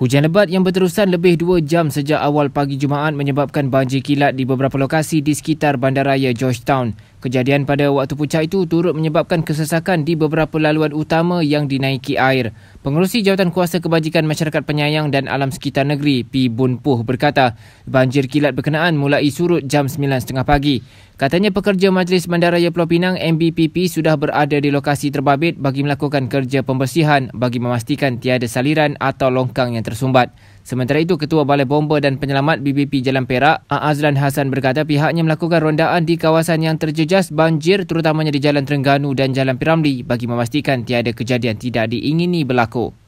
Hujan lebat yang berterusan lebih 2 jam sejak awal pagi Jumaat menyebabkan banjir kilat di beberapa lokasi di sekitar bandaraya Georgetown. Kejadian pada waktu puncak itu turut menyebabkan kesesakan di beberapa laluan utama yang dinaiki air. Pengerusi Jawatan Kuasa Kebajikan Masyarakat Penyayang dan Alam Sekitar Negeri, P. Bun Puh berkata, banjir kilat berkenaan mulai surut jam 9.30 pagi. Katanya pekerja Majlis Bandaraya Pulau Pinang, MBPP, sudah berada di lokasi terbabit bagi melakukan kerja pembersihan bagi memastikan tiada saliran atau longkang yang tersumbat. Sementara itu, Ketua Balai Bomba dan Penyelamat BBP Jalan Perak, Azlan Hasan berkata pihaknya melakukan rondaan di kawasan yang terjejas banjir terutamanya di Jalan Terengganu dan Jalan Piramli bagi memastikan tiada kejadian tidak diingini berlaku.